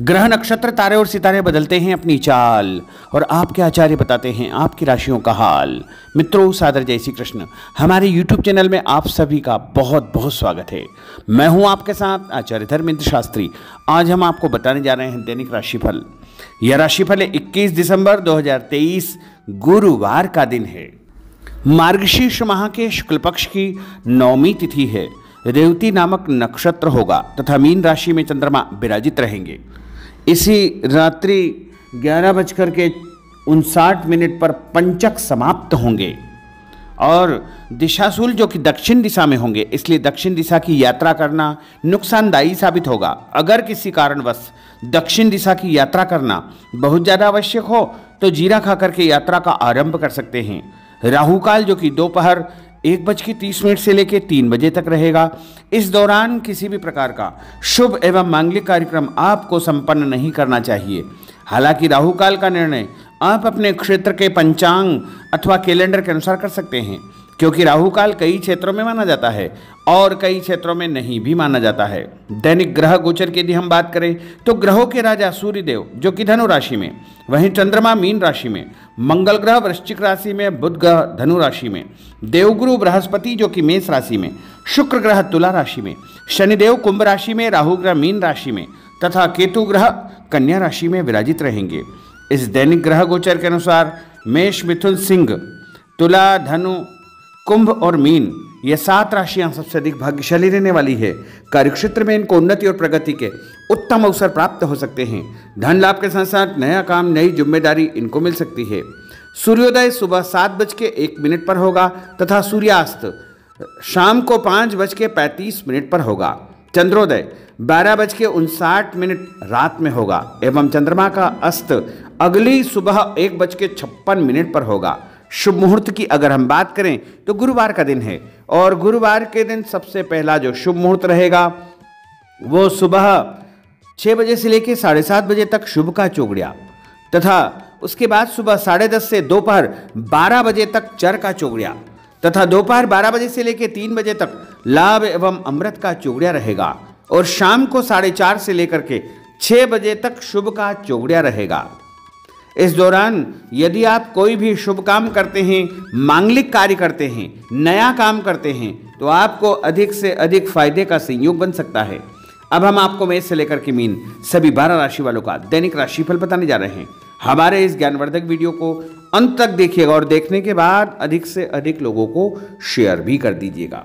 ग्रह नक्षत्र तारे और सितारे बदलते हैं अपनी चाल और आपके आचार्य बताते हैं आपकी राशियों का हाल मित्रों सादर जय श्री कृष्ण हमारे YouTube चैनल में आप सभी का बहुत बहुत स्वागत है मैं हूं आपके साथ आचार्य धर्मेंद्र शास्त्री आज हम आपको बताने जा रहे हैं दैनिक राशिफल यह राशिफल है इक्कीस दिसंबर दो गुरुवार का दिन है मार्गशीर्ष माह के शुक्ल पक्ष की नौमी तिथि है रेवती नामक नक्षत्र होगा तथा मीन राशि में चंद्रमा विराजित रहेंगे इसी रात्रि ग्यारह बजकर के उनसाठ मिनट पर पंचक समाप्त होंगे और दिशासूल जो कि दक्षिण दिशा में होंगे इसलिए दक्षिण दिशा की यात्रा करना नुकसानदायी साबित होगा अगर किसी कारणवश दक्षिण दिशा की यात्रा करना बहुत ज़्यादा आवश्यक हो तो जीरा खा करके यात्रा का आरंभ कर सकते हैं राहु काल जो कि दोपहर एक बज के तीस मिनट से लेकर तीन बजे तक रहेगा इस दौरान किसी भी प्रकार का शुभ एवं मांगलिक कार्यक्रम आपको संपन्न नहीं करना चाहिए हालांकि राहु काल का निर्णय आप अपने क्षेत्र के पंचांग अथवा कैलेंडर के अनुसार कर सकते हैं क्योंकि राहु काल कई क्षेत्रों में माना जाता है और कई क्षेत्रों में नहीं भी माना जाता है दैनिक ग्रह गोचर की यदि हम बात करें तो ग्रहों के राजा सूर्यदेव जो कि धनु राशि में वहीं चंद्रमा मीन राशि में मंगल ग्रह वृश्चिक राशि में बुध ग्रह धनु राशि में देवगुरु बृहस्पति जो कि मेष राशि में शुक्र ग्रह तुला राशि में शनिदेव कुंभ राशि में राहु ग्रह मीन राशि में तथा केतु ग्रह कन्या राशि में विराजित रहेंगे इस दैनिक ग्रह गोचर के अनुसार मेष मिथुन सिंह तुला धनु कुंभ और मीन ये सात राशियां सबसे अधिक भाग्यशाली रहने वाली है कार्यक्षेत्र में इनको उन्नति और प्रगति के उत्तम अवसर प्राप्त हो सकते हैं धन लाभ के साथ साथ नया काम नई जिम्मेदारी इनको मिल सकती है सूर्योदय सुबह सात बज के एक मिनट पर होगा तथा सूर्यास्त शाम को पाँच बज के पैंतीस मिनट पर होगा चंद्रोदय बारह बज के उनसाठ मिनट रात में होगा एवं चंद्रमा का अस्त अगली सुबह एक बज के छप्पन मिनट पर होगा शुभ मुहूर्त की अगर हम बात करें तो गुरुवार का दिन है और गुरुवार के दिन सबसे पहला जो शुभ मुहूर्त रहेगा वो सुबह छः बजे से लेकर साढ़े सात बजे तक शुभ का चोगड़िया तथा उसके बाद सुबह साढ़े दस से दोपहर बारह बजे तक चर का चोगड़िया तथा दोपहर बारह बजे से लेकर तीन बजे तक लाभ एवं अमृत का चोगड़िया रहेगा और शाम को साढ़े चार से लेकर के छः बजे तक शुभ का चोगड़िया रहेगा इस दौरान यदि आप कोई भी शुभ काम करते हैं मांगलिक कार्य करते हैं नया काम करते हैं तो आपको अधिक से अधिक फायदे का संयोग बन सकता है अब हम आपको मेष से लेकर के मीन सभी बारह राशि वालों का दैनिक राशिफल बताने जा रहे हैं हमारे इस ज्ञानवर्धक वीडियो को अंत तक देखिएगा और देखने के बाद अधिक से अधिक लोगों को शेयर भी कर दीजिएगा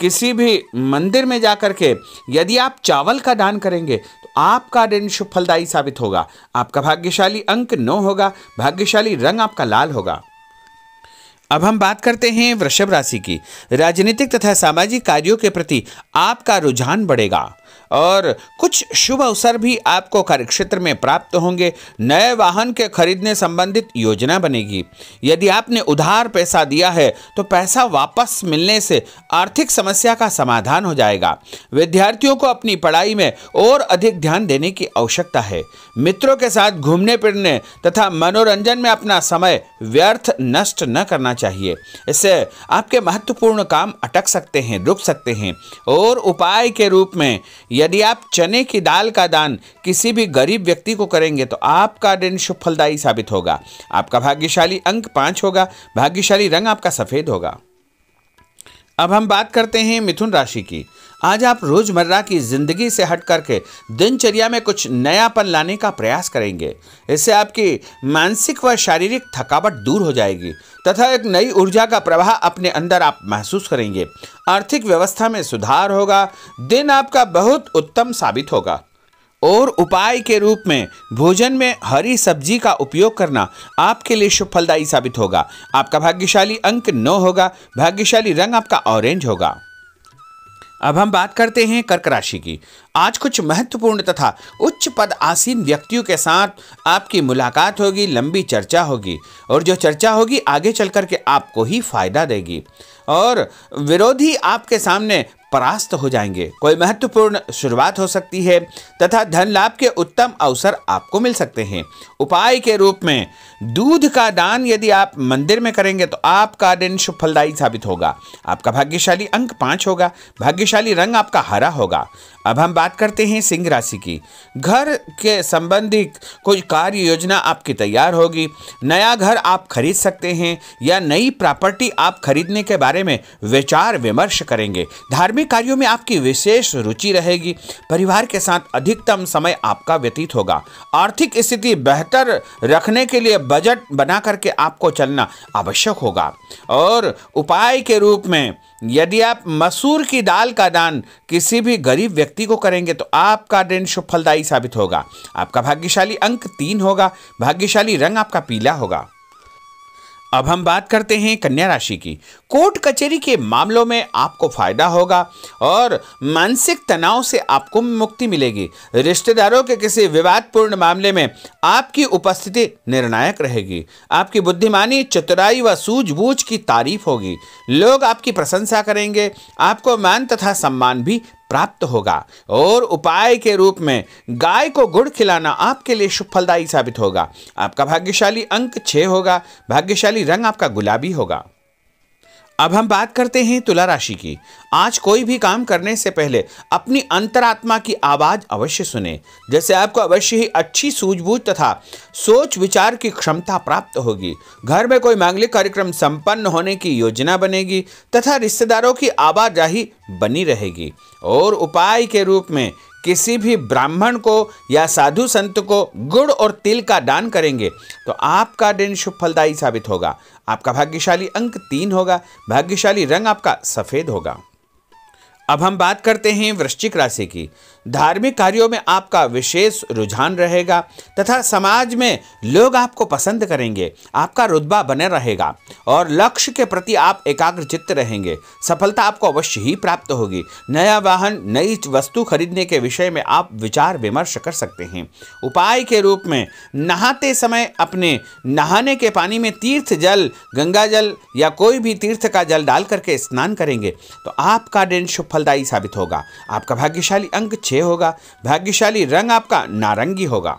किसी भी मंदिर में जा कर के यदि आप चावल का दान करेंगे तो आपका दिन शुभ फलदायी साबित होगा आपका भाग्यशाली अंक नौ होगा भाग्यशाली रंग आपका लाल होगा अब हम बात करते हैं वृषभ राशि की राजनीतिक तथा सामाजिक कार्यों के प्रति आपका रुझान बढ़ेगा और कुछ शुभ अवसर भी आपको कार्यक्षेत्र में प्राप्त होंगे नए वाहन के खरीदने संबंधित योजना बनेगी यदि आपने उधार पैसा दिया है तो पैसा वापस मिलने से आर्थिक समस्या का समाधान हो जाएगा विद्यार्थियों को अपनी पढ़ाई में और अधिक ध्यान देने की आवश्यकता है मित्रों के साथ घूमने फिरने तथा मनोरंजन में अपना समय व्यर्थ नष्ट न करना चाहिए इससे आपके महत्वपूर्ण काम अटक सकते हैं रुक सकते हैं और उपाय के रूप में यदि आप चने की दाल का दान किसी भी गरीब व्यक्ति को करेंगे तो आपका दिन शुभ फलदायी साबित होगा आपका भाग्यशाली अंक पांच होगा भाग्यशाली रंग आपका सफ़ेद होगा अब हम बात करते हैं मिथुन राशि की आज आप रोजमर्रा की जिंदगी से हट करके दिनचर्या में कुछ नयापन लाने का प्रयास करेंगे इससे आपकी मानसिक व शारीरिक थकावट दूर हो जाएगी तथा एक नई ऊर्जा का प्रवाह अपने अंदर आप महसूस करेंगे आर्थिक व्यवस्था में सुधार होगा दिन आपका बहुत उत्तम साबित होगा और उपाय के रूप में भोजन में हरी सब्जी का उपयोग करना आपके लिए शुभ फलदायी साबित होगा आपका भाग्यशाली अंक नौ होगा भाग्यशाली रंग आपका ऑरेंज होगा अब हम बात करते हैं कर्क राशि की आज कुछ महत्वपूर्ण तथा उच्च पद आसीन व्यक्तियों के साथ आपकी मुलाकात होगी लंबी चर्चा होगी और जो चर्चा होगी आगे चल करके आपको ही फायदा देगी और विरोधी आपके सामने परास्त हो जाएंगे कोई महत्वपूर्ण शुरुआत हो सकती है तथा धन लाभ के उत्तम अवसर आपको मिल सकते हैं उपाय के रूप में दूध का दान यदि आप मंदिर में करेंगे तो आपका दिन सुफलदायी साबित होगा आपका भाग्यशाली अंक पाँच होगा भाग्यशाली रंग आपका हरा होगा अब हम बात करते हैं सिंह राशि की घर के संबंधित कोई कार्य योजना आपकी तैयार होगी नया घर आप खरीद सकते हैं या नई प्रॉपर्टी आप खरीदने के बारे बारे में विचार विमर्श करेंगे धार्मिक कार्यों में आपकी विशेष रुचि रहेगी परिवार के साथ अधिकतम समय आपका व्यतीत होगा आर्थिक स्थिति बेहतर रखने के लिए बजट बना करके आपको चलना आवश्यक होगा और उपाय के रूप में यदि आप मसूर की दाल का दान किसी भी गरीब व्यक्ति को करेंगे तो आपका दिन शुभ फलदायी साबित होगा आपका भाग्यशाली अंक तीन होगा भाग्यशाली रंग आपका पीला होगा अब हम बात करते हैं कन्या राशि की कोर्ट कचहरी के मामलों में आपको फायदा होगा और मानसिक तनाव से आपको मुक्ति मिलेगी रिश्तेदारों के किसी विवादपूर्ण मामले में आपकी उपस्थिति निर्णायक रहेगी आपकी बुद्धिमानी चतुराई व सूझबूझ की तारीफ होगी लोग आपकी प्रशंसा करेंगे आपको मान तथा सम्मान भी प्राप्त होगा और उपाय के रूप में गाय को गुड़ खिलाना आपके लिए शुभ फलदायी साबित होगा आपका भाग्यशाली अंक छः होगा भाग्यशाली रंग आपका गुलाबी होगा अब हम बात करते हैं तुला राशि की आज कोई भी काम करने से पहले अपनी अंतरात्मा की आवाज़ अवश्य सुने जैसे आपको अवश्य ही अच्छी सूझबूझ तथा सोच विचार की क्षमता प्राप्त होगी घर में कोई मांगलिक कार्यक्रम संपन्न होने की योजना बनेगी तथा रिश्तेदारों की आवाजाही बनी रहेगी और उपाय के रूप में किसी भी ब्राह्मण को या साधु संत को गुड़ और तिल का दान करेंगे तो आपका दिन शुभ फलदायी साबित होगा आपका भाग्यशाली अंक तीन होगा भाग्यशाली रंग आपका सफ़ेद होगा अब हम बात करते हैं वृश्चिक राशि की धार्मिक कार्यों में आपका विशेष रुझान रहेगा तथा समाज में लोग आपको पसंद करेंगे आपका रुतबा बने रहेगा और लक्ष्य के प्रति आप एकाग्रचित रहेंगे सफलता आपको अवश्य ही प्राप्त होगी नया वाहन नई वस्तु खरीदने के विषय में आप विचार विमर्श कर सकते हैं उपाय के रूप में नहाते समय अपने नहाने के पानी में तीर्थ जल गंगा जल या कोई भी तीर्थ का जल डाल करके स्नान करेंगे तो आपका दिन शुभ फलदायी साबित होगा आपका भाग्यशाली अंक छः होगा भाग्यशाली रंग आपका नारंगी होगा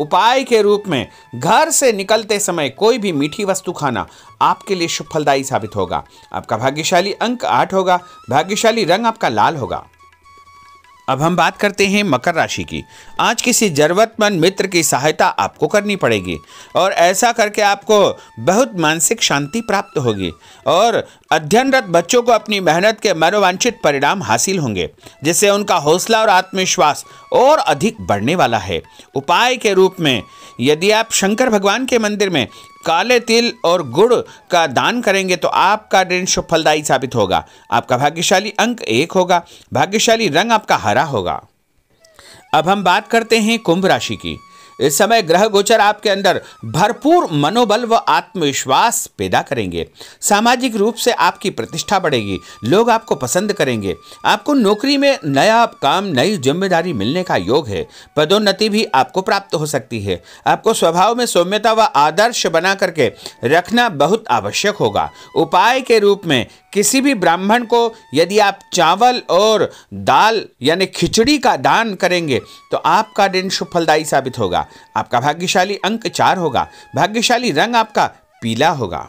उपाय के रूप में घर से निकलते समय कोई भी मीठी वस्तु खाना आपके लिए शुभ फलदायी साबित होगा आपका भाग्यशाली अंक आठ होगा भाग्यशाली रंग आपका लाल होगा अब हम बात करते हैं मकर राशि की आज किसी ज़रूरतमंद मित्र की सहायता आपको करनी पड़ेगी और ऐसा करके आपको बहुत मानसिक शांति प्राप्त होगी और अध्ययनरत बच्चों को अपनी मेहनत के मनोवांछित परिणाम हासिल होंगे जिससे उनका हौसला और आत्मविश्वास और अधिक बढ़ने वाला है उपाय के रूप में यदि आप शंकर भगवान के मंदिर में काले तिल और गुड़ का दान करेंगे तो आपका दिन शुभ फलदायी साबित होगा आपका भाग्यशाली अंक एक होगा भाग्यशाली रंग आपका हरा होगा अब हम बात करते हैं कुंभ राशि की इस समय ग्रह गोचर आपके अंदर भरपूर मनोबल व आत्मविश्वास पैदा करेंगे सामाजिक रूप से आपकी प्रतिष्ठा बढ़ेगी लोग आपको पसंद करेंगे आपको नौकरी में नया काम नई जिम्मेदारी मिलने का योग है पदोन्नति भी आपको प्राप्त हो सकती है आपको स्वभाव में सौम्यता व आदर्श बना करके रखना बहुत आवश्यक होगा उपाय के रूप में किसी भी ब्राह्मण को यदि आप चावल और दाल यानी खिचड़ी का दान करेंगे तो आपका दिन सुफलदायी साबित होगा आपका भाग्यशाली अंक चार होगा भाग्यशाली रंग आपका पीला होगा